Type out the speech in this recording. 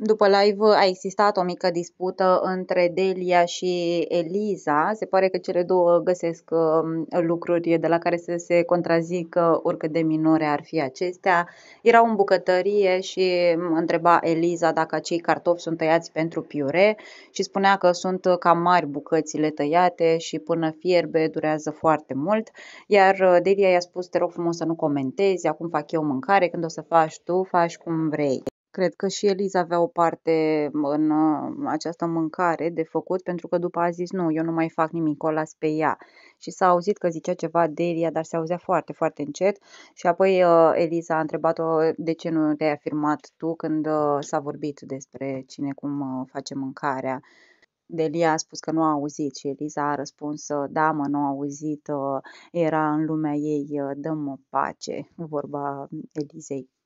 După live a existat o mică dispută între Delia și Eliza. Se pare că cele două găsesc um, lucruri de la care să se contrazică oricât de minore ar fi acestea. Erau în bucătărie și um, întreba Eliza dacă acei cartofi sunt tăiați pentru piure și spunea că sunt cam mari bucățile tăiate și până fierbe durează foarte mult. Iar uh, Delia i-a spus, te rog frumos să nu comentezi, acum fac eu mâncare, când o să faci tu, faci cum vrei. Cred că și Eliza avea o parte în uh, această mâncare de făcut, pentru că după a zis, nu, eu nu mai fac nimic, o las pe ea. Și s-a auzit că zicea ceva Delia, dar se auzea foarte, foarte încet. Și apoi uh, Eliza a întrebat-o de ce nu te-ai afirmat tu când uh, s-a vorbit despre cine cum face mâncarea. Delia a spus că nu a auzit și Eliza a răspuns, da mă, nu a auzit, era în lumea ei, dăm pace, vorba Elizei.